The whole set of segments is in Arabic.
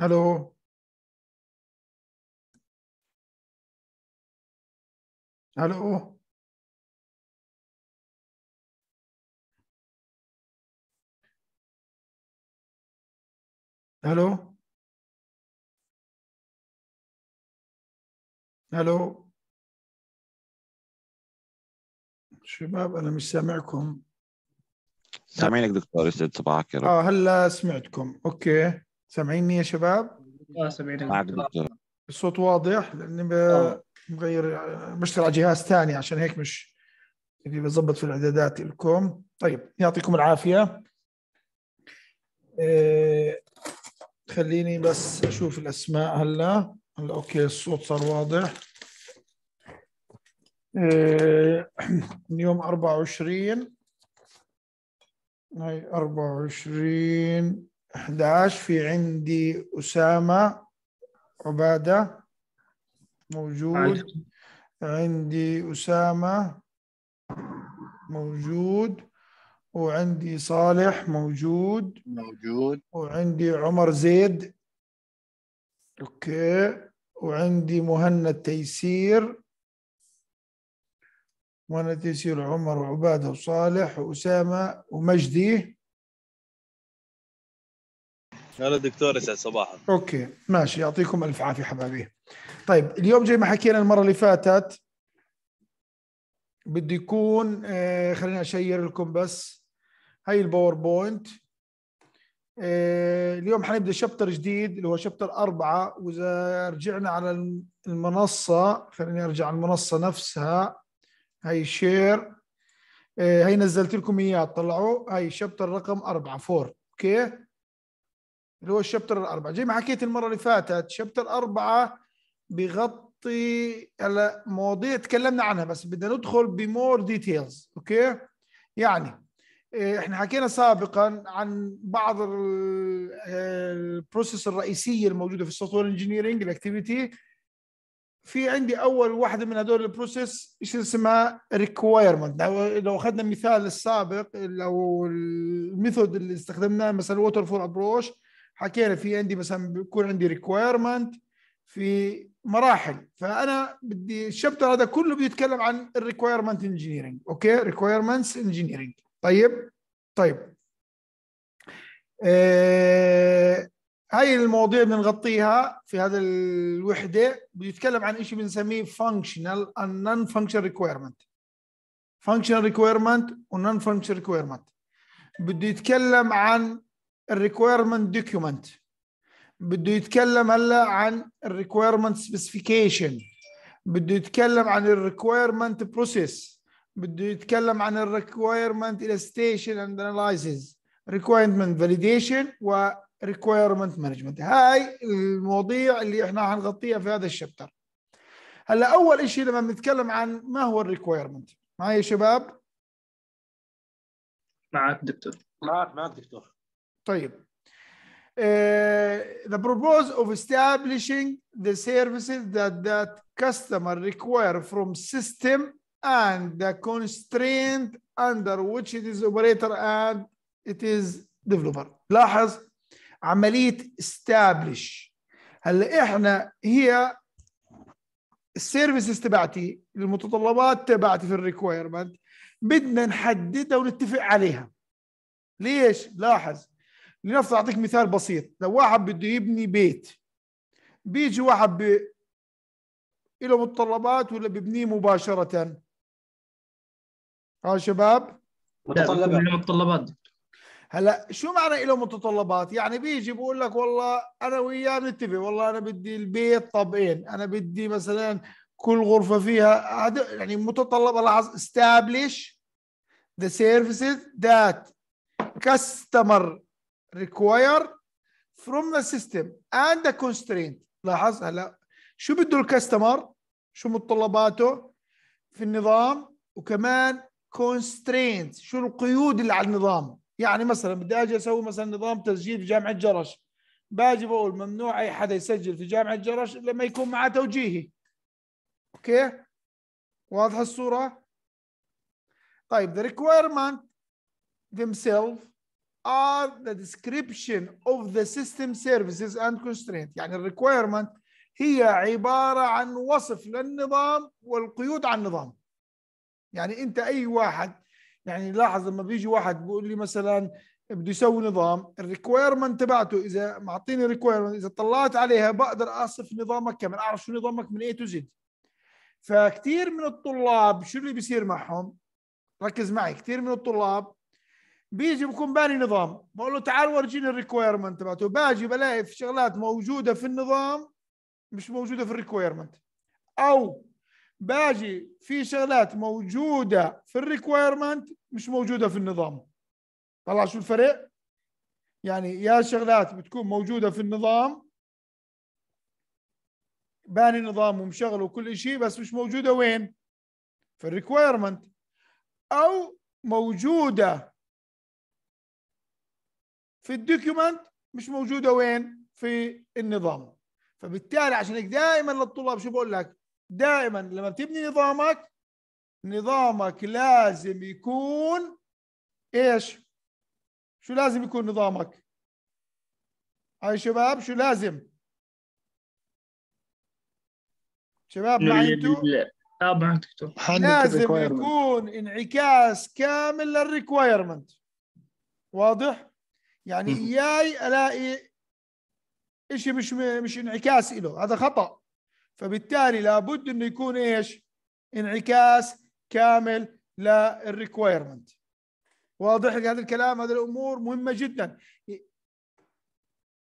الو الو الو الو شباب انا مش سامعكم سامعينك دكتور يسعد صباحك اه هلا سمعتكم اوكي سامعيني يا شباب؟ آه، سامعينك الصوت واضح لاني بغير آه. بشتغل على جهاز ثاني عشان هيك مش اللي بظبط في الاعدادات لكم طيب يعطيكم العافيه آه، خليني بس اشوف الاسماء هلا هلا اوكي الصوت صار واضح إيه اليوم 24 هاي 24 11 في عندي أسامة عبادة موجود عندي أسامة موجود وعندي صالح موجود موجود وعندي عمر زيد اوكي وعندي مهند تيسير مهند تيسير عمر وعباده وصالح واسامه ومجدي هلا دكتور يسعد صباحك اوكي ماشي يعطيكم الف عافيه حبايبي طيب اليوم زي ما حكينا المره اللي فاتت بده يكون آه خليني اشير لكم بس هاي الباوربوينت آه اليوم حنبدا شابتر جديد اللي هو شابتر أربعة واذا رجعنا على المنصه خليني ارجع على المنصه نفسها هاي شير آه، هاي نزلت لكم اياه طلعوا هاي شابتر رقم أربعة فور اوكي اللي هو الشابتر الاربعه زي ما حكيت المرة اللي فاتت شابتر أربعة بغطي على مواضيع تكلمنا عنها بس بدنا ندخل بمور ديتيلز أوكي يعني آه، احنا حكينا سابقا عن بعض البروسيس آه، الرئيسيه الموجوده في السوفت وير انجينيرنج الاكتيفيتي في عندي اول واحده من هدول البروسيس ايش اسمها ريكوايرمنت لو اخذنا مثال السابق لو الميثود اللي استخدمناه مثلا ووتر فول ابروش حكينا في عندي مثلا بيكون عندي ريكويرمنت في مراحل فانا بدي الشابتر هذا كله بيتكلم عن الريكويرمنت انجينيرنج اوكي ريكويرمنتس انجينيرنج طيب طيب آه هاي المواضيع بنغطيها في هذا الوحده بيتكلم عن شيء بنسميه فانكشنال نون فانكشنال ريكويرمنت فانكشنال ريكويرمنت ونون فانكشنال ريكويرمنت بده يتكلم عن الريكويرمنت دوكيومنت بده يتكلم هلا عن الريكويرمنت سبيسيفيكيشن بده يتكلم عن الريكويرمنت بروسيس بده يتكلم عن الريكويرمنت الستيشن اند اناليسيز ريكويرمنت فاليديشن و ريكويرمنت مانجمنت هاي المواضيع اللي احنا حنغطيها في هذا الشابتر هلا اول شيء لما بنتكلم عن ما هو الريكويرمنت معي يا شباب معك دكتور معك معك دكتور طيب Uh, the proposal of establishing the services that that customer require from system and the constraint under which it is operator and it is developer لاحظ عملية establish هلا احنا هي السيرفيسز تبعتي المتطلبات تبعتي في الريكويرمنت بدنا نحددها ونتفق عليها ليش لاحظ لنفس اعطيك مثال بسيط لو واحد بده يبني بيت بيجي واحد ب... له متطلبات ولا ببنيه مباشره ها شباب متطلبات متطلبات هلا شو معنى له متطلبات؟ يعني بيجي بقول لك والله انا وياه نتفق والله انا بدي البيت طابقين، انا بدي مثلا كل غرفه فيها يعني متطلب لاحظ establish the services that customer required from the system and the constraint لاحظ هلا شو بده الكاستمر شو متطلباته في النظام وكمان constraint شو القيود اللي على النظام يعني مثلا بدي اجي اسوي مثلا نظام تسجيل في جامعه جرش باجي بقول ممنوع اي حدا يسجل في جامعه جرش الا ما يكون معاه توجيهي اوكي واضحه الصوره طيب the requirement themselves are the description of the system services and constraint يعني ال requirement هي عبارة عن وصف للنظام والقيود على النظام يعني انت اي واحد يعني لاحظ لما بيجي واحد بيقول لي مثلا بده يسوي نظام ال requirement تبعته اذا معطيني requirement اذا طلعت عليها بقدر اصف نظامك كمان اعرف شو نظامك من اي تو زد فكثير من الطلاب شو اللي بيصير معهم ركز معي كثير من الطلاب بيجي بكون باني نظام بقول له تعال ورجيني الريكويرمنت تبعته باجي بلاقي في شغلات موجوده في النظام مش موجوده في الريكويرمنت او باجي في شغلات موجوده في الريكويرمنت مش موجوده في النظام طلع شو الفرق يعني يا شغلات بتكون موجوده في النظام باني نظام ومشغله وكل شيء بس مش موجوده وين في الريكويرمنت او موجوده في الدوكيومنت مش موجوده وين في النظام فبالتالي عشان هيك دائما للطلاب شو بقول لك دائما لما بتبني نظامك نظامك لازم يكون ايش شو لازم يكون نظامك هاي شباب شو لازم شباب معي لازم يكون انعكاس كامل للريكويرمنت واضح يعني إياي ألاقي شيء مش مش انعكاس له هذا خطأ فبالتالي لابد إنه يكون إيش انعكاس كامل للريكويرمنت واضح لك هذا الكلام هذه الأمور مهمة جدا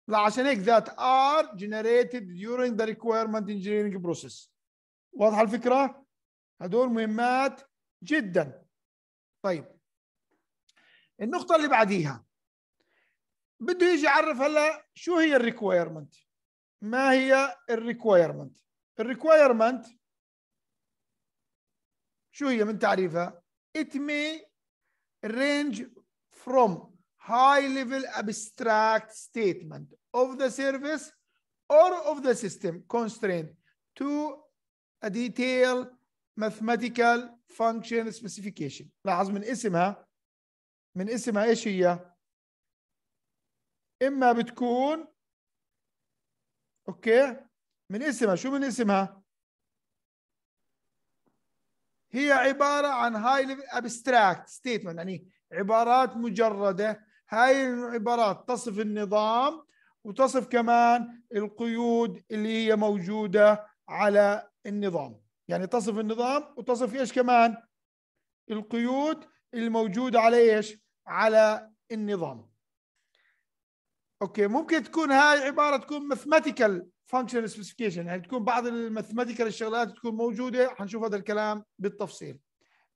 عشان هيك ذات ار جنريتد during ذا ريكويرمنت engineering بروسيس واضحه الفكره؟ هذول مهمات جدا طيب النقطة اللي بعديها بده يجي يعرف هلا شو هي الريكويرمنت ما هي الريكويرمنت الريكويرمنت شو هي من تعريفها it may range from high level abstract statement of the service or of the system constraint to a detailed mathematical function specification لاحظ من اسمها من اسمها ايش هي اما بتكون اوكي من اسمها شو من اسمها هي عبارة عن هاي ابستراكت ستيتمنت يعني عبارات مجردة هاي العبارات تصف النظام وتصف كمان القيود اللي هي موجودة على النظام يعني تصف النظام وتصف ايش كمان القيود الموجودة على ايش على النظام اوكي ممكن تكون هاي عباره تكون ماثماتيكال فانكشن سبيسيفيكيشن يعني تكون بعض الماثماتيكال الشغلات تكون موجوده حنشوف هذا الكلام بالتفصيل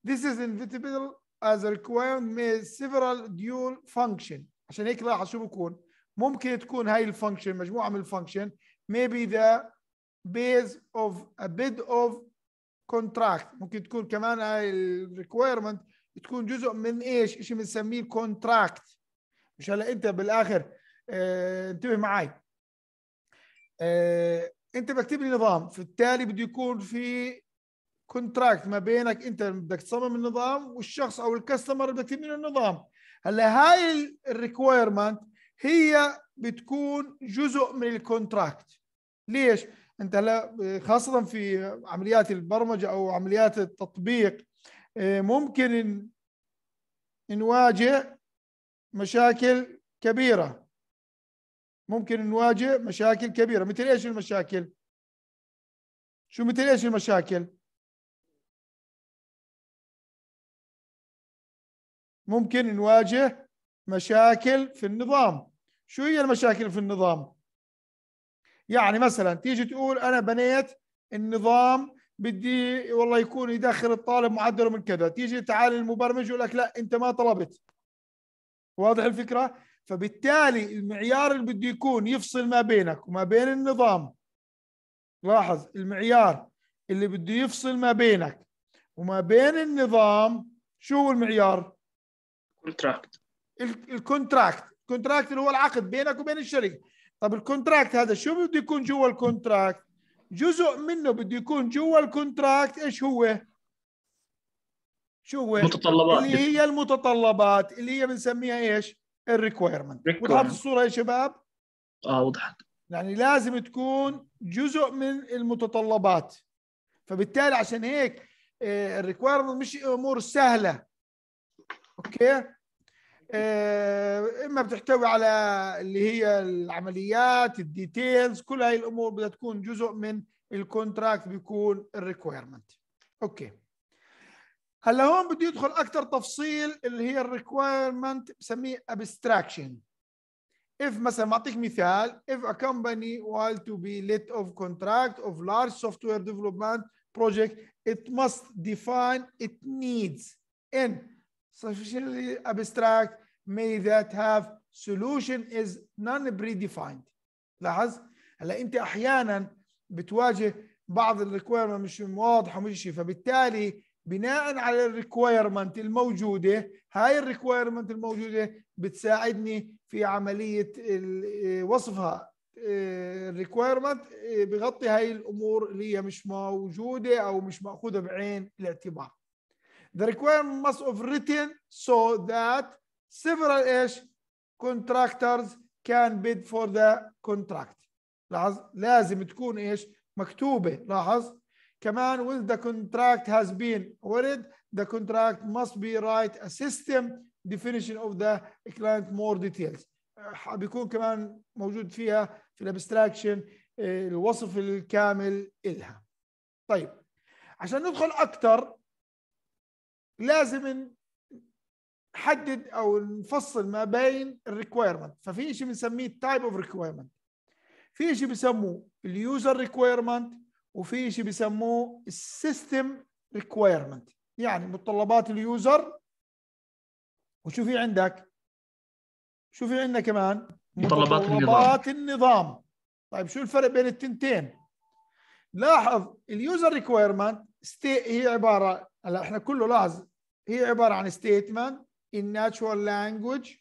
This is inevitable as a required may several dual function عشان هيك لاحظ شو بكون ممكن تكون هاي الفانكشن مجموعه من الفانكشن maybe the base of a bit of contract ممكن تكون كمان هاي الريكويرمنت تكون جزء من ايش؟ شيء بنسميه contract مش هلا انت بالاخر آه، انتبه معي آه، انت بكتب لي نظام فبالتالي بده يكون في كونتراكت ما بينك انت بدك تصمم النظام والشخص او الكاستمر اللي بكتب له النظام هلا هاي الريكويرمنت هي بتكون جزء من الكونتراكت ليش انت هلا خاصه في عمليات البرمجه او عمليات التطبيق آه، ممكن نواجه مشاكل كبيره ممكن نواجه مشاكل كبيرة مثل إيش المشاكل شو مثل إيش المشاكل ممكن نواجه مشاكل في النظام شو هي المشاكل في النظام يعني مثلا تيجي تقول أنا بنيت النظام بدي والله يكون يدخل الطالب معدله من كذا تيجي تعال المبرمج يقول لك لا انت ما طلبت واضح الفكره فبالتالي المعيار اللي بده يكون يفصل ما بينك وما بين النظام لاحظ المعيار اللي بده يفصل ما بينك وما بين النظام شو هو المعيار؟ كونتراكت الكونتراكت الكونتراكت اللي هو العقد بينك وبين الشركه طب الكونتراكت هذا شو بده يكون جوا الكونتراكت؟ جزء منه بده يكون جوا الكونتراكت ايش هو؟ شو هو؟ متطلبات اللي هي المتطلبات اللي هي بنسميها ايش؟ الريكويرمنت وضحت الصوره يا شباب؟ اه وضحت يعني لازم تكون جزء من المتطلبات فبالتالي عشان هيك آه، الريكويرمنت مش امور سهله اوكي آه، اما بتحتوي على اللي هي العمليات الديتيلز كل هاي الامور بدها تكون جزء من الكونتراكت بيكون الريكويرمنت اوكي هلا هون بده يدخل اكثر تفصيل اللي هي الريكويرمنت بسميه ابستراكشن if مثلا بعطيك مثال if a company while to be let of contract of large software development project it must define its needs in sufficiently abstract may that have solution is non-predefined لاحظ هلا انت احيانا بتواجه بعض الريكويرمنت مش واضحه مش شيء فبالتالي بناء على الريكويرمنت الموجوده هاي الريكويرمنت الموجوده بتساعدني في عمليه آه، وصفها آه، الريكويرمنت آه، بغطي هاي الامور اللي هي مش موجوده او مش ماخوذه بعين الاعتبار the requirement must have written so that several ايش contractors can bid for the contract لاحظ لازم تكون ايش مكتوبه لاحظ كمان when the contract has been awarded the contract must be write a system definition of the client more details uh, بيكون كمان موجود فيها في الابستراكشن uh, الوصف الكامل إلها طيب عشان ندخل أكتر لازم نحدد أو نفصل ما بين الريكويرمنت ففي شيء بنسميه type of requirement في شيء بسموه اليوزر ريكويرمنت وفي شيء بيسموه السيستم ريكويرمنت يعني متطلبات اليوزر وشو في عندك؟ شو في عندنا كمان؟ متطلبات, متطلبات النظام. النظام طيب شو الفرق بين التنتين؟ لاحظ اليوزر ريكويرمنت هي عباره هلا احنا كله لاحظ هي عباره عن ستيتمنت ان ناتشورال لانجوج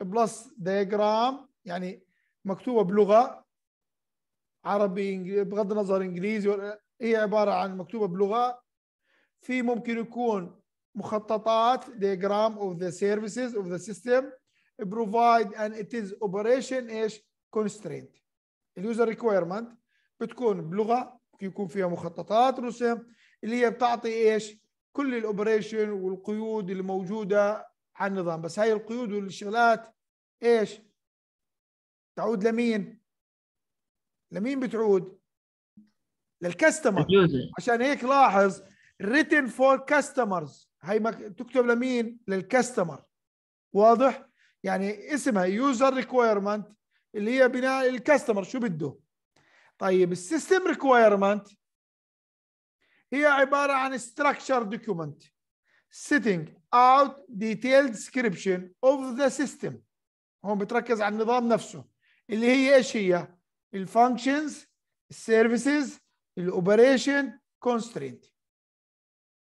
بلس دايجرام يعني مكتوبه بلغه عربي بغض النظر انجليزي ولا هي عباره عن مكتوبه بلغه في ممكن يكون مخططات diagram of the services of the system provide and it is operation ايش constraint اليوزر ريكويرمنت بتكون بلغه يكون فيها مخططات رسم اللي هي بتعطي ايش كل الاوبريشن والقيود الموجوده على النظام بس هاي القيود والشغلات ايش تعود لمين لمين بتعود؟ للكاستمر عشان هيك لاحظ written فور كاستمرز هي مك... تكتب لمين؟ للكاستمر واضح؟ يعني اسمها يوزر ريكويرمنت اللي هي بناء الكاستمر شو بده؟ طيب السيستم ريكويرمنت هي عباره عن structure document setting out detailed description of the system هون بتركز على النظام نفسه اللي هي ايش هي؟ الفانكشنز السيرفيسز الاوبريشن كونسترينت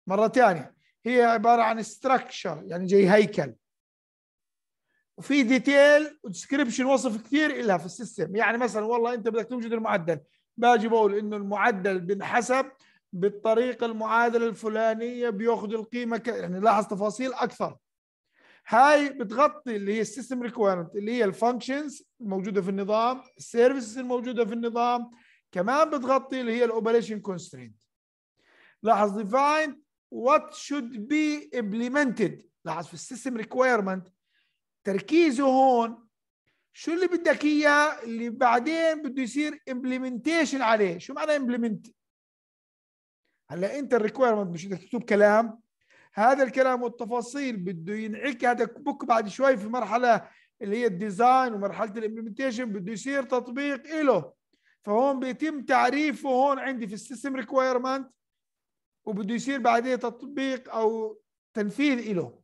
مره ثانيه هي عباره عن ستراكشر يعني زي هيكل وفي ديتيل وديسكربشن وصف كثير لها في السيستم يعني مثلا والله انت بدك توجد المعدل باجي بقول انه المعدل بنحسب بالطريقه المعادله الفلانيه بياخذ القيمه ك... يعني لاحظ تفاصيل اكثر هاي بتغطي اللي هي السيستم ريكويرمنت اللي هي الفانكشنز الموجوده في النظام السيرفيسز الموجوده في النظام كمان بتغطي اللي هي الاوبريشن كونسترينت لاحظ ديفاين وات شود بي امبلمنتد لاحظ في السيستم ريكويرمنت تركيزه هون شو اللي بدك اياه اللي بعدين بده يصير امبلمنتيشن عليه شو معنى امبلمنت هلا انت الريكويرمنت مش بدك تكتب كلام هذا الكلام والتفاصيل بده ينعكس هذا بك بعد شوي في مرحله اللي هي الديزاين ومرحله الامبلمنتيشن بده يصير تطبيق له فهون بيتم تعريفه هون عندي في السيستم ريكويرمنت وبده يصير بعدين تطبيق او تنفيذ له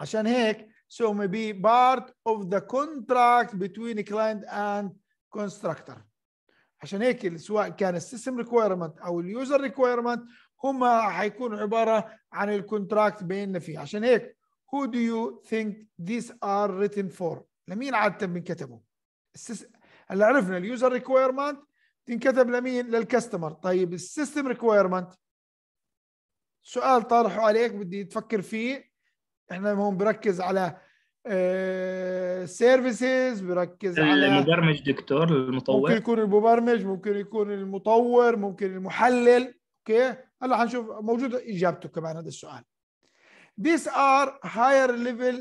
عشان هيك so may be part of the contract between client and constructor عشان هيك سواء كان السيستم ريكويرمنت او اليوزر ريكويرمنت هما حيكون عبارة عن الكونتراكت بيننا فيه عشان هيك who do you think these are written for لمين عادة بنكتبوا هلا عرفنا اليوزر ريكويرمنت تنكتب لمين للكاستمر طيب السيستم ريكويرمنت سؤال طرحه عليك بدي تفكر فيه احنا هون بركز على سيرفيسز آه، بركز على المبرمج دكتور المطور ممكن يكون المبرمج ممكن يكون المطور ممكن المحلل اوكي هلا حنشوف موجوده اجابته كمان هذا السؤال These are higher level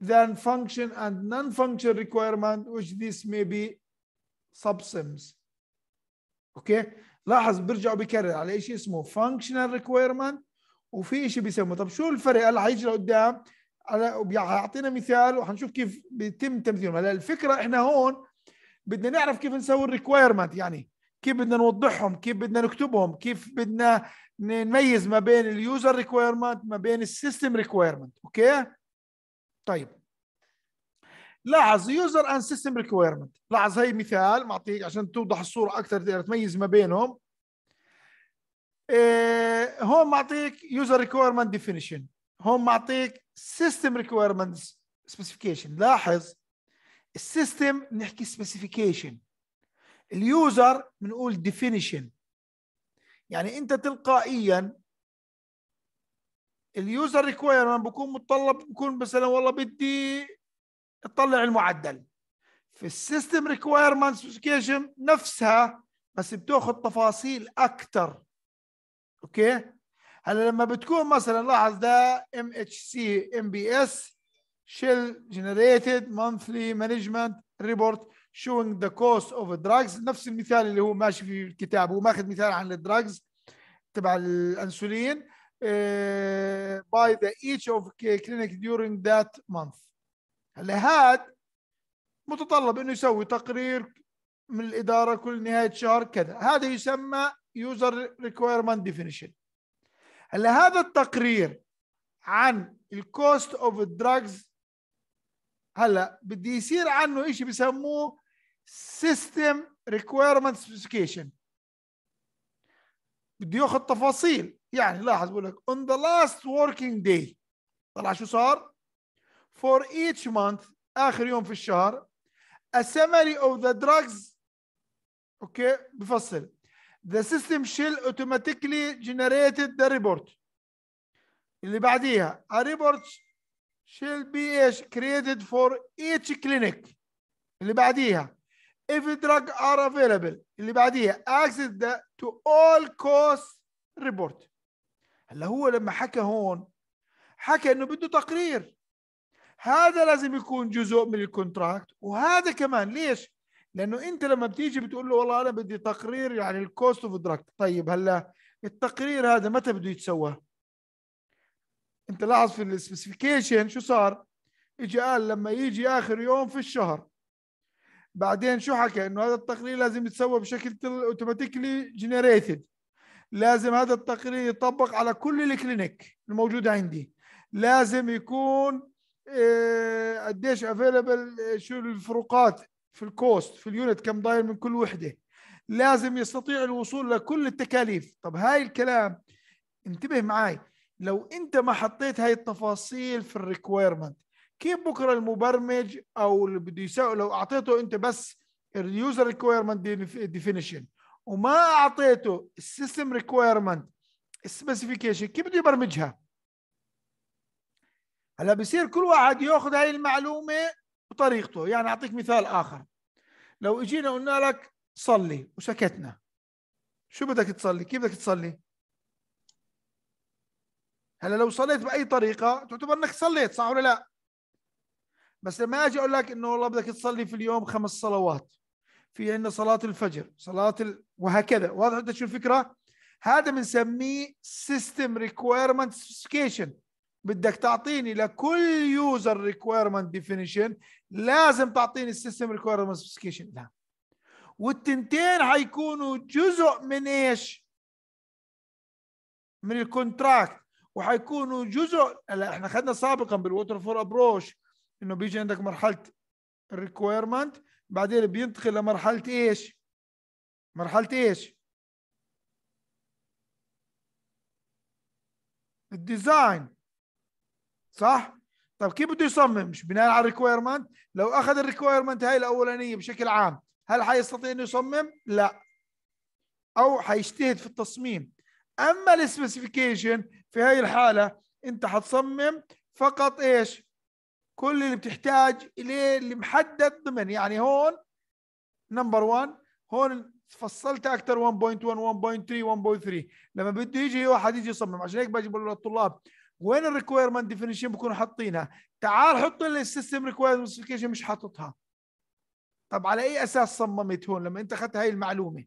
than function and non-function requirement which this may be subsims. اوكي لاحظ برجع بكرر على شيء اسمه functional requirement وفي شيء بيسموه طب شو الفرق هلا حيجي لقدام على حيعطينا مثال وحنشوف كيف بيتم تمثيله هلا الفكره احنا هون بدنا نعرف كيف نسوي الريكويرمنت يعني كيف بدنا نوضحهم كيف بدنا نكتبهم كيف بدنا نميز ما بين اليوزر ريكويرمنت ما بين السيستم ريكويرمنت اوكي طيب لاحظ يوزر اند سيستم ريكويرمنت لاحظ هي مثال معطيك عشان توضح الصوره اكثر تقدر تميز ما بينهم إيه هون معطيك يوزر ريكويرمنت ديفينيشن هون معطيك سيستم ريكويرمنت سبيسيفيكيشن لاحظ السيستم نحكي سبيسيفيكيشن اليوزر بنقول definition يعني انت تلقائيا اليوزر ريكويرمنت بكون متطلب بكون مثلا والله بدي اطلع المعدل في السيستم ريكويرمنت سبيسيفيكيشن نفسها بس بتاخذ تفاصيل اكثر اوكي هلا لما بتكون مثلا لاحظ ده ام اتش سي ام بي اس شيل جنريتد مانثلي مانجمنت ريبورت showing the cost of drugs نفس المثال اللي هو ماشي في الكتاب هو ماخذ مثال عن الدراجز تبع الانسولين آه، by the each of clinic during that month هلا هاد متطلب انه يسوي تقرير من الاداره كل نهايه شهر كذا هذا يسمى يوزر ريكويرمنت definition هلا هذا التقرير عن الكوست اوف دراجز هلا بدي يصير عنه شيء بسموه System ريكويرمنت سبيسيفيكيشن بده ياخذ تفاصيل يعني لاحظ بقول لك on the last working day طلع شو صار for each month اخر يوم في الشهر a summary of the drugs اوكي بفصل the system shall automatically generate the report اللي بعديها a report shall be created for each clinic اللي بعديها if drug are available اللي بعديها access the to all cost report هلا هو لما حكى هون حكى انه بده تقرير هذا لازم يكون جزء من الكونتراكت وهذا كمان ليش؟ لانه انت لما بتيجي بتقول له والله انا بدي تقرير يعني الكوست اوف دراج طيب هلا التقرير هذا متى بده يتسوى؟ انت لاحظ في السبيسيفيكيشن شو صار؟ اجى قال لما يجي اخر يوم في الشهر بعدين شو حكى انه هذا التقرير لازم يتسوى بشكل اوتوماتيكلي جنريتد لازم هذا التقرير يطبق على كل الكلينيك الموجوده عندي لازم يكون آه، قديش افيلبل آه، شو الفروقات في الكوست في اليونت كم ضايل من كل وحده لازم يستطيع الوصول لكل التكاليف طب هاي الكلام انتبه معي لو انت ما حطيت هاي التفاصيل في الريكويرمنت كيف بكره المبرمج او اللي بده يساوي لو اعطيته انت بس اليوزر ريكويرمنت ديفينيشن وما اعطيته السيستم ريكويرمنت سبيسيفيكيشن كيف بده يبرمجها؟ هلا بصير كل واحد ياخذ هاي المعلومه بطريقته، يعني اعطيك مثال اخر لو اجينا قلنا لك صلي وسكتنا شو بدك تصلي؟ كيف بدك تصلي؟ هلا لو صليت باي طريقه تعتبر انك صليت صح ولا لا؟ بس لما اجي اقول لك انه والله بدك تصلي في اليوم خمس صلوات في عندنا صلاة الفجر صلاة ال... وهكذا واضح انت شو الفكرة هذا بنسميه سيستم ريكويرمنت سبيسيفيكيشن بدك تعطيني لكل يوزر ريكويرمنت ديفينيشن لازم تعطيني السيستم ريكويرمنت سبيسيفيكيشن نعم والتنتين حيكونوا جزء من ايش؟ من الكونتراكت وحيكونوا جزء هلا احنا اخذنا سابقا بالووتر فور ابروش انه بيجي عندك مرحله الريكويرمنت بعدين بينتقل لمرحله ايش مرحله ايش الديزاين صح طب كيف بده يصمم مش بناء على الريكويرمنت لو اخذ الريكويرمنت هاي الاولانيه بشكل عام هل حيستطيع انه يصمم لا او حيجتهد في التصميم اما السبيسيفيكيشن في هاي الحاله انت حتصمم فقط ايش كل اللي بتحتاج اليه اللي محدد ضمن يعني هون نمبر 1 هون فصلت اكثر 1.1 1.3 1.3 لما بده يجي واحد يجي يصمم عشان هيك باجي بقول للطلاب وين الريكويرمنت ديفينيشن بكونوا حاطينها تعال حط لي السيستم ريكويرمنت سبيسيفيكيشن مش حاططها طب على اي اساس صممت هون لما انت اخذت هاي المعلومه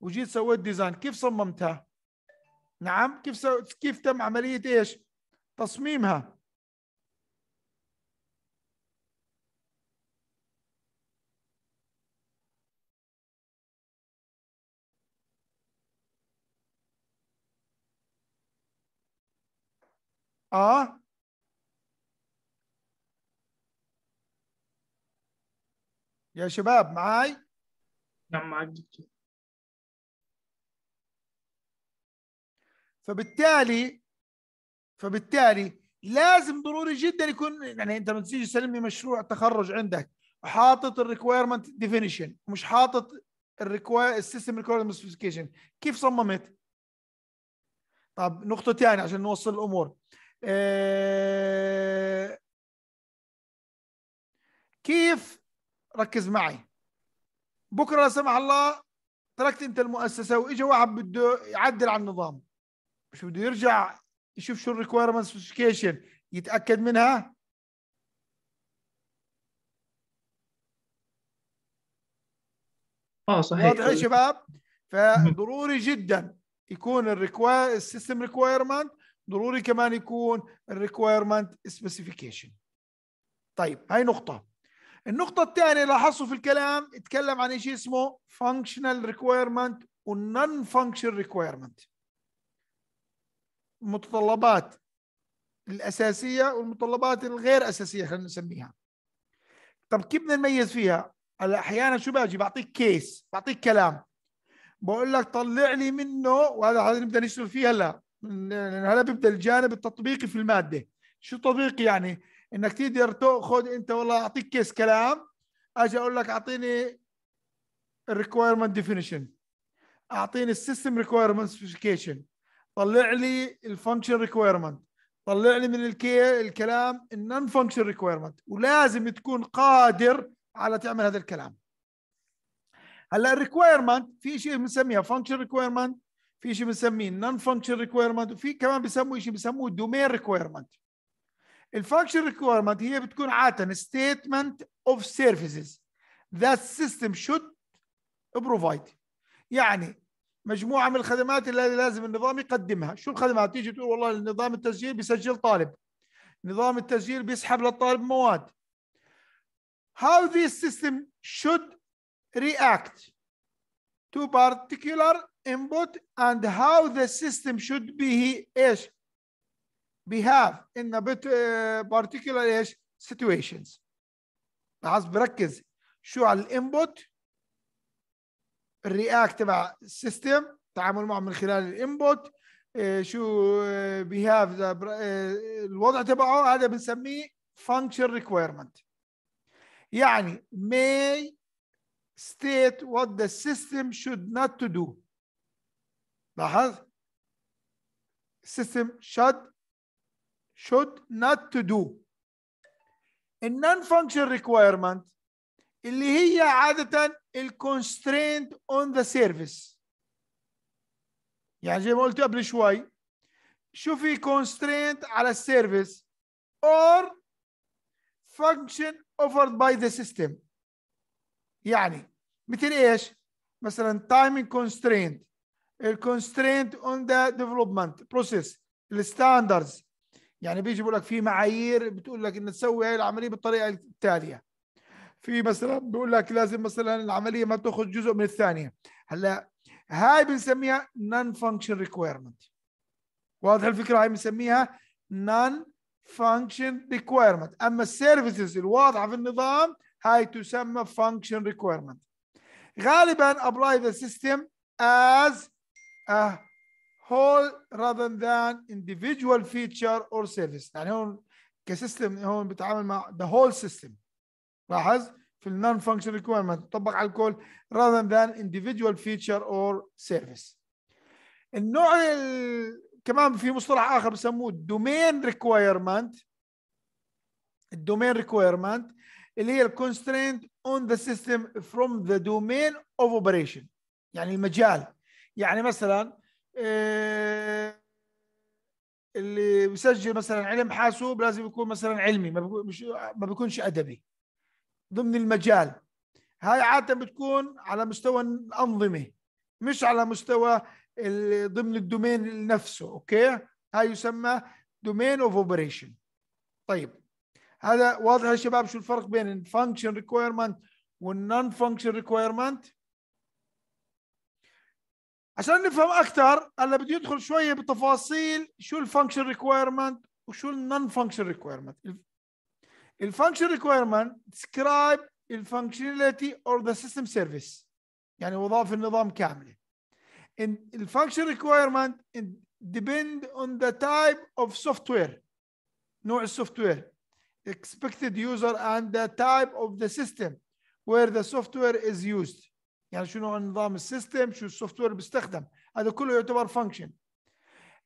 وجيت سويت ديزاين كيف صممتها نعم كيف سو... كيف تم عمليه ايش تصميمها اه يا شباب معاي نعم معاك فبالتالي فبالتالي لازم ضروري جدا يكون يعني انت لما تيجي لي مشروع تخرج عندك وحاطط الريكويرمنت ديفينيشن مش حاطط الريكوير السيستم ريكويرمنت سبيسيفيكيشن كيف صممت؟ طب نقطة ثانية عشان نوصل الأمور آه، كيف ركز معي بكره لا سمح الله تركت انت المؤسسه واجى واحد بده يعدل على النظام مش بده يرجع يشوف شو الريكويرمنتس سبيسيفيكيشن يتاكد منها اه صحيح واضح يا شباب فضروري جدا يكون الريكواير السيستم ريكوايرمنت ضروري كمان يكون الريكويرمنت سبيسيفيكيشن طيب هاي نقطه النقطه الثانيه لاحظوا في الكلام اتكلم عن شيء اسمه فانكشنال ريكويرمنت والنون فانكشن ريكويرمنت المتطلبات الاساسيه والمتطلبات الغير اساسيه خلينا نسميها طب كيف بدنا نميز فيها هلا احيانا شو باجي بعطيك كيس بعطيك كلام بقول لك طلع لي منه وهذا هذا نبدا نشتغل فيه هلا هلا بيبدا الجانب التطبيقي في الماده شو تطبيقي يعني انك تقدر تاخذ انت والله اعطيك كيس كلام اجي اقول لك اعطيني الريكويرمنت ديفينيشن اعطيني السيستم ريكويرمنت سبيسيفيكيشن طلع لي الفانكشن ريكويرمنت طلع لي من الكي الكلام النون فانكشن ريكويرمنت ولازم تكون قادر على تعمل هذا الكلام هلا الريكويرمنت في شيء بنسميها فانكشن ريكويرمنت في شيء بنسميه نون فانكشن ريكويرمنت وفي كمان بسموه شيء بسموه دومين ريكويرمنت الفانكشن ريكويرمنت هي بتكون عاده ستيتمنت اوف سيرفيسز ذات سيستم شود بروفايد يعني مجموعه من الخدمات اللي لازم النظام يقدمها شو الخدمات تيجي تقول والله نظام التسجيل بيسجل طالب نظام التسجيل بيسحب للطالب مواد how this system should react to particular input and how the system should be ايش behave in a bit, uh, particular ايش situations لاحظ بركز شو على الانبوت الرياكت تبع السيستم تعامل معه من خلال الانبوت شو بيهاف الوضع تبعه هذا بنسميه function requirement يعني may state what the system should not to do لاحظ السيستم should should not to do non فانكشن requirement اللي هي عادة ال constraint on the service يعني زي ما قلت قبل شوي شو في كونسترينت على service or function offered by the system يعني مثل ايش مثلا timing constraint الكونسترينت اون ذا ديفلوبمنت بروسيس standards يعني بيجي بيقول لك في معايير بتقول لك ان تسوي هاي العمليه بالطريقه التاليه في مثلا بيقول لك لازم مثلا العمليه ما تاخذ جزء من الثانيه هلا هاي بنسميها نون فانكشن ريكويرمنت واضح الفكره هاي بنسميها نون فانكشن ريكويرمنت اما السيرفيسز الواضحه في النظام هاي تسمى فانكشن ريكويرمنت غالبا ابلاي ذا سيستم as a whole rather than individual feature or service يعني هون كسيستم هون بتعامل مع the whole system لاحظ في النون فانكشن ريكويرمنت تطبق على الكل rather than individual feature or service النوع ال... كمان في مصطلح اخر بسموه domain requirement الدومين ريكويرمنت اللي هي الكونسترينت اون ذا سيستم فروم ذا دومين اوف اوبريشن يعني المجال يعني مثلا آه، اللي بيسجل مثلا علم حاسوب لازم يكون مثلا علمي ما بيكونش ادبي ضمن المجال هاي عاده بتكون على مستوى الانظمه مش على مستوى ضمن الدومين نفسه اوكي هاي يسمى دومين اوف اوبريشن طيب هذا واضح يا شباب شو الفرق بين الفانكشن ريكويرمنت والنون فانكشن ريكويرمنت عشان نفهم اكثر هلا بدي ادخل شويه بتفاصيل شو الفانكشن ريكويرمنت وشو النون فانكشن ريكويرمنت الفانكشن ريكويرمنت ديسكرايب الفانكشناليتي اور ذا سيستم سيرفيس يعني وظائف النظام كامله الفانكشن ريكويرمنت depend on the type of software نوع السوفت وير expected user and the type of the system where the software is used يعني شنو نظام السيستم شو السوفت وير بيستخدم هذا كله يعتبر فانكشن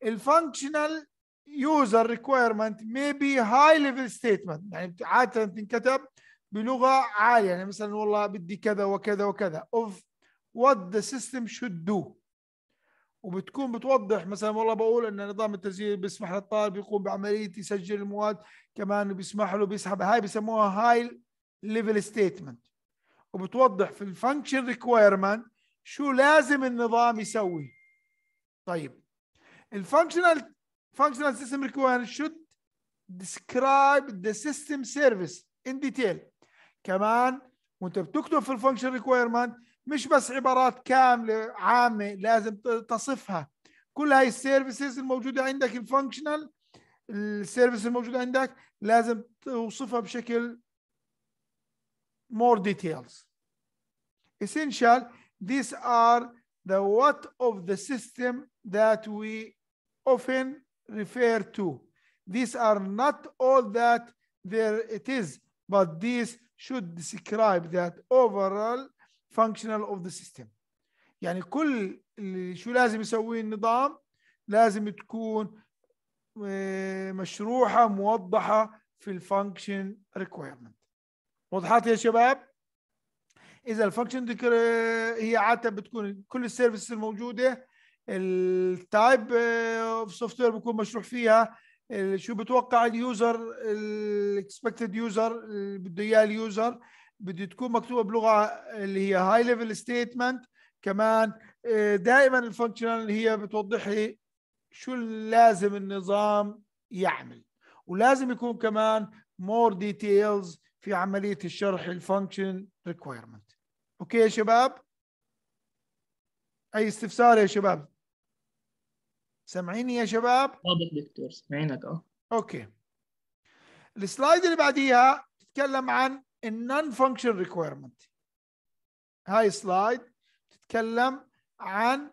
الفانكشنال يوزر ريكويرمنت مي بي هاي ليفل ستيتمنت يعني عاده تنكتب بلغه عاليه يعني مثلا والله بدي كذا وكذا وكذا اوف وات ذا سيستم شود دو وبتكون بتوضح مثلا والله بقول ان نظام التسجيل بيسمح للطالب يقوم بعمليه يسجل المواد كمان بيسمح له بيسحب هاي بيسموها هاي ليفل ستيتمنت وبتوضح في الفانكشن ريكويرمنت شو لازم النظام يسوي طيب الفانكشنال فانكشنال سيستم ريكويرمنت شود ديسكرايب ذا سيستم سيرفيس ان ديتيل كمان وانت بتكتب في الفانكشن ريكويرمنت مش بس عبارات كامله عامه لازم تصفها كل هاي السيرفيسز الموجوده عندك الفانكشنال السيرفيس الموجوده عندك لازم توصفها بشكل more details. Essential, these are the what of the system that we often refer to. These are not all that there it is, but these should describe that overall functional of the system. يعني كل شو لازم يسوي النظام لازم تكون مشروحة موضحة في الفانكشن ريكويرمنت وضحت يا شباب اذا الفانكشن ديكر هي عاده بتكون كل السيرفيس الموجوده التايب اوف سوفت وير بكون مشروح فيها شو بتوقع اليوزر الاكسبكتد يوزر اللي بده اياه اليوزر بده تكون مكتوبه بلغه اللي هي هاي ليفل ستيتمنت كمان uh, دائما الفانكشنال اللي هي بتوضح لي شو لازم النظام يعمل ولازم يكون كمان مور ديتيلز في عمليه الشرح الفانكشن ريكويرمنت اوكي يا شباب اي استفسار يا شباب سامعيني يا شباب واضح دكتور سامعينك اه اوكي السلايد اللي بعديها تتكلم عن النون فانكشن ريكويرمنت هاي سلايد تتكلم عن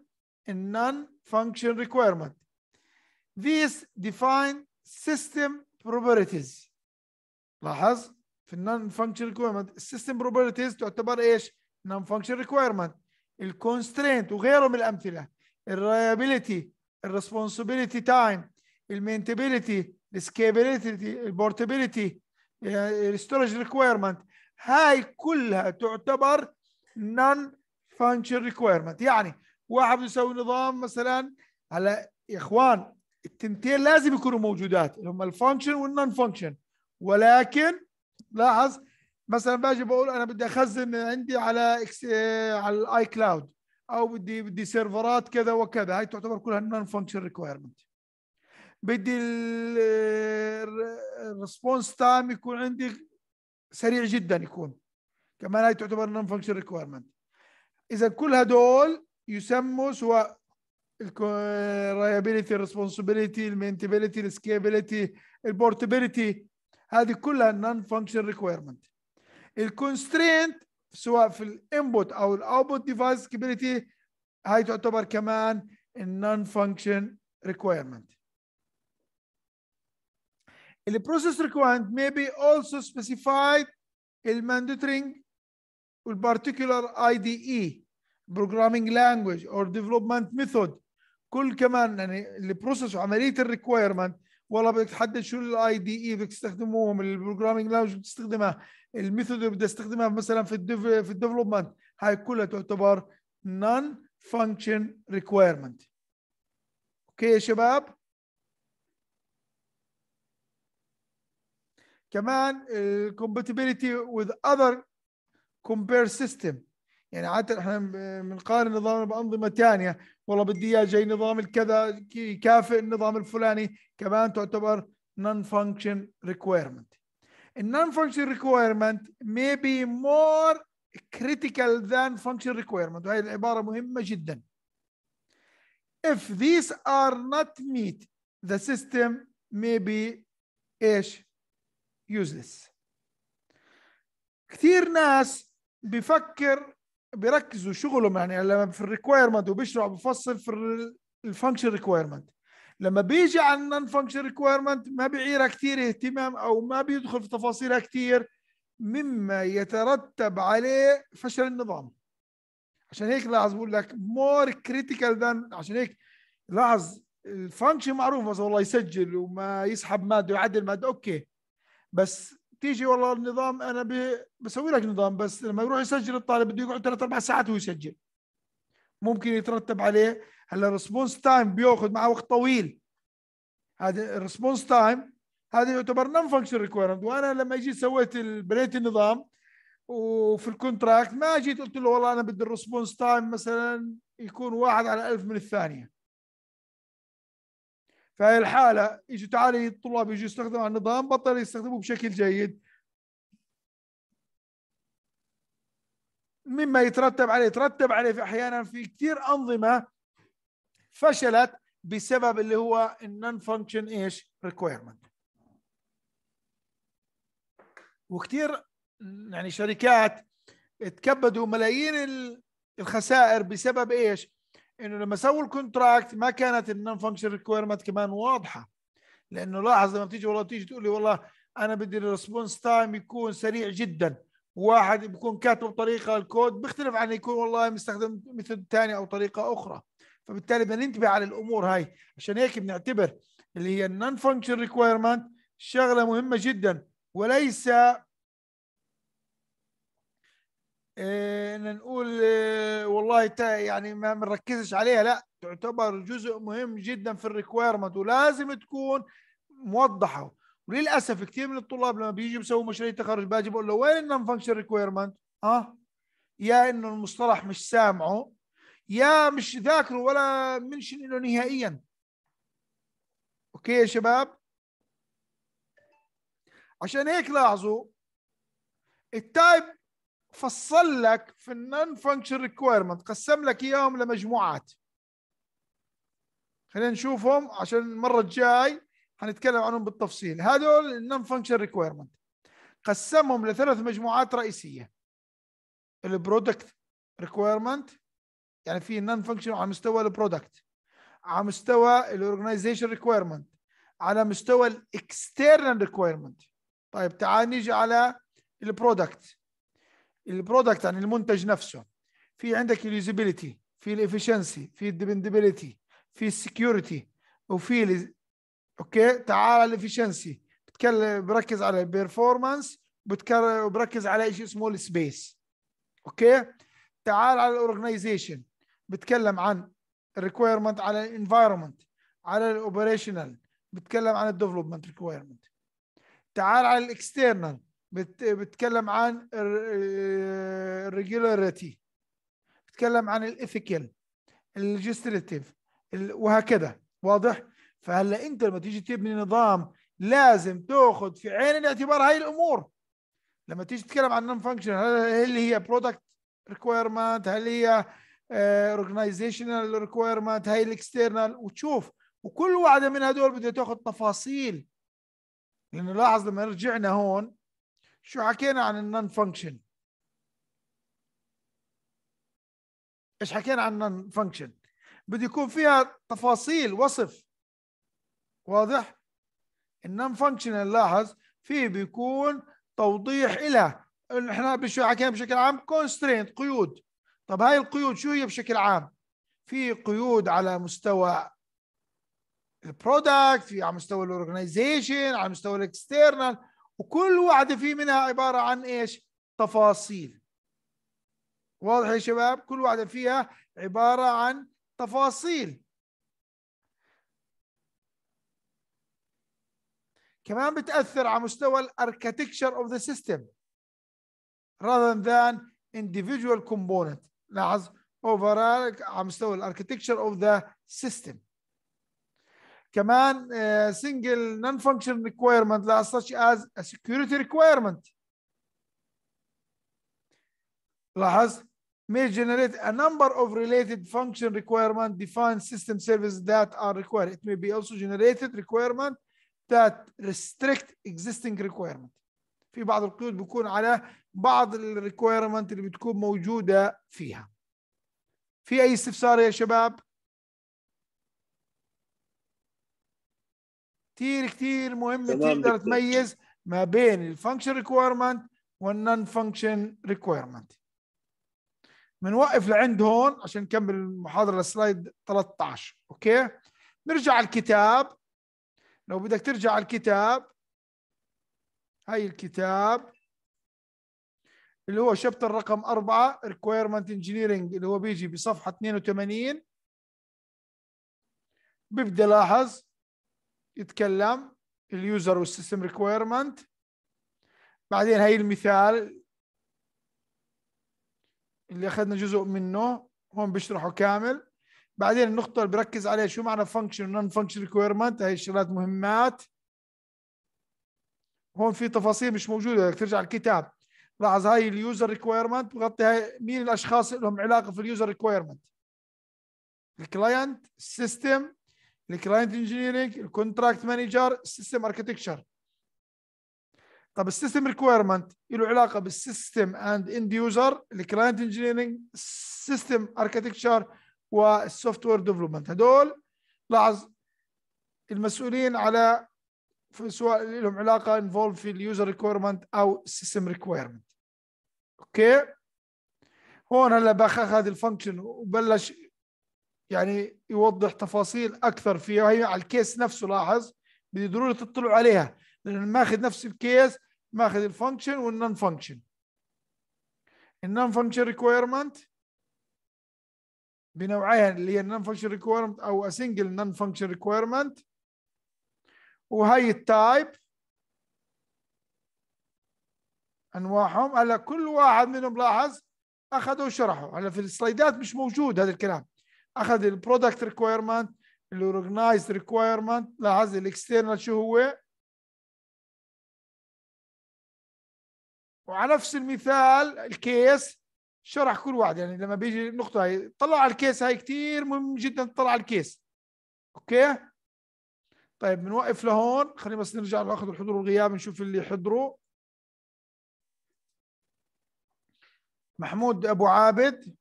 النون فانكشن ريكويرمنت these define system properties لاحظ في النون فانكشن ريكويرمنت السيستم بروبرتيز تعتبر ايش؟ نون فانكشن ريكويرمنت الكونسترينت وغيره من الامثله الريابيليتي الريسبونسبيليتي تايم المينتابيليتي السكيبيليتي البورتابيليتي الستورج ريكويرمنت هاي كلها تعتبر نون فانكشن ريكويرمنت يعني واحد يسوي نظام مثلا على يا اخوان التنتين لازم يكونوا موجودات اللي هم الفانكشن والنون فانكشن ولكن لاحظ مثلا باجي بقول انا بدي اخزن عندي على إكس آه، على الاي كلاود او بدي بدي سيرفرات كذا وكذا هاي تعتبر كلها نون فانكشن ريكويرمنت بدي الريسبونس آه، تايم يكون عندي سريع جدا يكون كمان هاي تعتبر نون فانكشن ريكويرمنت اذا كل هدول يسموا سواء الريابيليتي الريسبونسبيليتي المينتبيلتي السكيبيلتي البورتبيلتي هذه كلها نون فانكشن ريكويرمنت الكونسترينت سواء في الانبوت او الاوتبوت ديفايس كابيليتي هاي تعتبر كمان النون فانكشن ريكويرمنت البروسيس ريكويرمنت مي بي اولسو سبيسيفايد specified الماندترينج والبارتيكولار اي دي اي بروجرامينج لانجويج اور ديفلوبمنت ميثود كل كمان يعني البروسيس وعمليه الريكويرمنت والله بدك تحدد شو الاي دي اي e بدك تستخدموهم البروجرامينج لانجوج بتستخدمها الميثود اللي بدك تستخدمها مثلا في الديف في الديفلوبمنت هاي كلها تعتبر نون فانكشن ريكويرمنت اوكي يا شباب كمان الكومباتيبلتي with other كومبير system يعني عاده احنا بنقارن نظامنا بانظمه ثانيه والله بدي اياه زي نظام الكذا يكافئ النظام الفلاني كمان تعتبر نون فانكشن ريكويرمنت النون فانكشن ريكويرمنت may be more critical than function ريكويرمنت وهي العبارة مهمة جدا. If these are not meet the system may be ايش؟ useless. كثير ناس بفكر بيركزوا شغلهم يعني لما في الريكويرمنت وبيشرح بفصل في الفانكشن ريكويرمنت لما بيجي على النون فانكشن ريكويرمنت ما بيعيرها كثير اهتمام او ما بيدخل في تفاصيلها كثير مما يترتب عليه فشل النظام عشان هيك لاحظ بقول لك مور كريتيكال ذان عشان هيك لاحظ الفانكشن معروف مثلا والله يسجل وما يسحب ماده ويعدل ماده اوكي بس تيجي والله النظام انا بسوي لك نظام بس لما يروح يسجل الطالب بده يقعد ثلاث اربع ساعات ويسجل ممكن يترتب عليه هلا الريسبونس تايم بياخذ معه وقت طويل هذا الريسبونس تايم هذا يعتبر نون فانكشن ريكويرمنت وانا لما جيت سويت بنيت النظام وفي الكونتراكت ما جيت قلت له والله انا بدي الريسبونس تايم مثلا يكون واحد على ألف من الثانيه فهي الحاله يجي تعال الطلاب يجوا يستخدموا النظام بطل يستخدموه بشكل جيد مما يترتب عليه يترتب عليه في احيانا في كثير انظمه فشلت بسبب اللي هو النون فانكشن ايش ريكويرمنت وكثير يعني شركات تكبدوا ملايين الخسائر بسبب ايش انه لما سووا الكونتراكت ما كانت النون فانكشن ريكويرمنت كمان واضحه لانه لاحظ لما بتيجي والله بتيجي تقول لي والله انا بدي الريسبونس تايم يكون سريع جدا واحد بيكون كاتبه بطريقه الكود بيختلف عن يكون والله مستخدم مثل ثاني او طريقه اخرى فبالتالي بدنا ننتبه على الامور هاي عشان هيك بنعتبر اللي هي النون فانكشن ريكويرمنت شغله مهمه جدا وليس إيه، ان نقول إيه، والله يعني ما بنركزش عليها لا تعتبر جزء مهم جدا في الريكويرمنت ولازم تكون موضحه وللاسف كثير من الطلاب لما بيجوا بيسووا مشاريع تخرج باجي بقول له وين النون فانكشن ريكويرمنت؟ اه يا انه المصطلح مش سامعه يا مش ذاكره ولا منشن له نهائيا اوكي يا شباب عشان هيك لاحظوا التايب فصل لك في النون فانكشن ريكويرمنت قسم لك اياهم لمجموعات خلينا نشوفهم عشان المره الجاي حنتكلم عنهم بالتفصيل هذول النون فانكشن ريكويرمنت قسمهم لثلاث مجموعات رئيسيه البرودكت ريكويرمنت يعني في نون فانكشن على مستوى البرودكت على مستوى الاورجنايزيشن ريكويرمنت على مستوى الاكسترنال ريكويرمنت طيب تعال نيجي على البرودكت البرودكت يعني المنتج نفسه في عندك اليوزابيلتي في الافشنسي في الديبندبيلتي في السكيورتي وفي اوكي تعال الافشنسي بتكلم بركز على البيرفورمانس بركز على شيء اسمه السبيس اوكي تعال على الاورجنايزيشن بتكلم عن الريكويرمنت على الانفايرمنت على الاوبريشنال بتكلم عن الديفلوبمنت ريكويرمنت تعال على الاكسترنال بتكلم عن الريجولاريتي بتكلم عن الايثيكال الليجستريتيف وهكذا واضح فهلا انت لما تيجي تبني نظام لازم تاخذ في عين الاعتبار هاي الامور لما تيجي تتكلم عن نون فانكشن هل هي برودكت ريكويرمنت هل هي اورجنايزيشنال آه، ريكويرمنت هاي الاكسترنال وتشوف وكل واحده من هدول بدها تاخذ تفاصيل لانه لاحظ لما رجعنا هون شو حكينا عن النون فانكشن ايش حكينا عن النون فانكشن بده يكون فيها تفاصيل وصف واضح النون فانكشن لاحظ فيه بيكون توضيح الى احنا بشو حكينا بشكل عام كونسترينت قيود طب هاي القيود شو هي بشكل عام في قيود على مستوى البرودكت في على مستوى الاورجنايزيشن على مستوى الاكسترنال وكل واحدة في منها عبارة عن إيش تفاصيل واضح يا شباب كل واحدة فيها عبارة عن تفاصيل كمان بتأثر على مستوى الاركتكشر اوف ذا سيستم rather than individual component لاحظ overall على مستوى الاركتكشر اوف ذا سيستم كمان سنجل نون فانكشن ريكويرمنت لا such as a security requirement لاحظ may generate a number of related function requirement defined system services that are required it may be also generated requirement that restrict existing requirement في بعض القيود بيكون على بعض ال requirement اللي بتكون موجوده فيها في اي استفسار يا شباب كثير كثير مهم تقدر تميز ما بين الفانكشن ريكويرمنت والنون فانكشن ريكويرمنت بنوقف لعند هون عشان نكمل المحاضره للسلايد 13 اوكي نرجع على الكتاب لو بدك ترجع على الكتاب هاي الكتاب اللي هو شابتر رقم أربعة ريكويرمنت انجينيرنج اللي هو بيجي بصفحه 82 ببدا لاحظ يتكلم اليوزر والسيستم ريكويرمنت بعدين هاي المثال اللي اخذنا جزء منه هون بشرحه كامل بعدين النقطة اللي بركز عليها شو معنى فانكشن ونون فانكشن ريكويرمنت هاي الشغلات مهمات هون في تفاصيل مش موجودة بدك ترجع الكتاب لاحظ هاي اليوزر ريكويرمنت بغطي هاي مين الاشخاص اللي لهم علاقة في اليوزر ريكويرمنت الكلاينت السيستم الكلاينت انجينيرنج الكونتراكت مانجر السيستم اركتكتشر طب السيستم ريكويرمنت له علاقه بالسيستم اند اند يوزر الكلاينت انجينيرنج السيستم اركتكتشر والسوفت وير ديفلوبمنت هدول لاحظ المسؤولين على سواء لهم علاقه انفولف في اليوزر ريكويرمنت او السيستم ريكويرمنت اوكي هون هلا باخذ هذه الفانكشن وبلش يعني يوضح تفاصيل اكثر فيها هي على الكيس نفسه لاحظ بدي ضروري تطلعوا عليها لان ماخذ نفس الكيس ماخذ الفانكشن والنون فانكشن النون فانكشن ريكويرمنت بنوعيها اللي هي النون فانكشن ريكويرمنت او سنجل نون فانكشن ريكويرمنت وهي التايب انواعهم هلا كل واحد منهم لاحظ اخذوا وشرحوا هلا في السلايدات مش موجود هذا الكلام اخذ البرودكت ريكويرمنت الاورجنايز ريكويرمنت لاحظ الاكسترنال شو هو وعلى نفس المثال الكيس شرح كل واحد يعني لما بيجي النقطة هاي طلع على الكيس هاي كتير مهم جدا تطلع على الكيس اوكي طيب بنوقف لهون خلينا بس نرجع ناخذ الحضور والغياب نشوف اللي حضروا محمود ابو عابد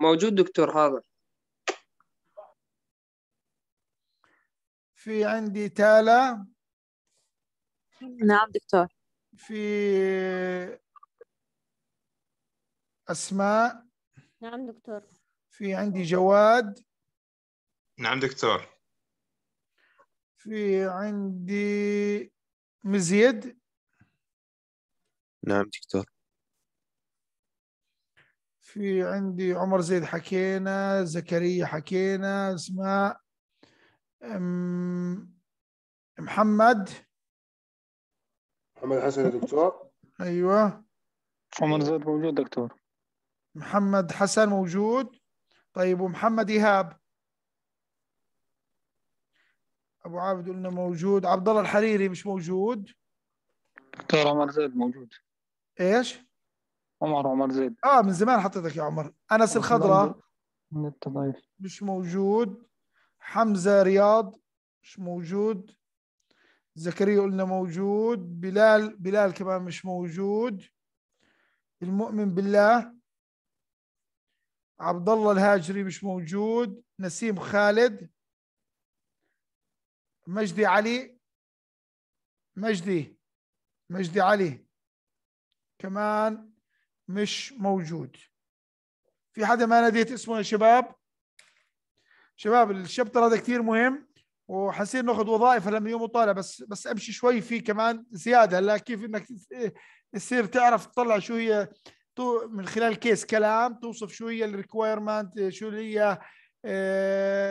موجود دكتور حاضر في عندي تالا نعم دكتور في أسماء نعم دكتور في عندي جواد نعم دكتور في عندي مزيد نعم دكتور في عندي عمر زيد حكينا زكريا حكينا اسماء محمد محمد حسن يا دكتور ايوه عمر زيد موجود دكتور محمد حسن موجود طيب ومحمد ايهاب ابو عابد قلنا موجود عبد الله الحريري مش موجود دكتور عمر زيد موجود ايش عمر عمر زيد اه من زمان حطيتك يا عمر انس الخضراء من مش موجود حمزة رياض مش موجود زكريا قلنا موجود بلال بلال كمان مش موجود المؤمن بالله عبد الله الهاجري مش موجود نسيم خالد مجدي علي مجدي مجدي علي كمان مش موجود في حدا ما ناديت اسمه يا شباب شباب الشابتر هذا كثير مهم وحنصير ناخذ وظائف هلا من يوم وطالع بس بس امشي شوي فيه كمان زياده هلا كيف انك تصير تعرف تطلع شو هي من خلال كيس كلام توصف شو هي الريكوايرمنت شو هي آه،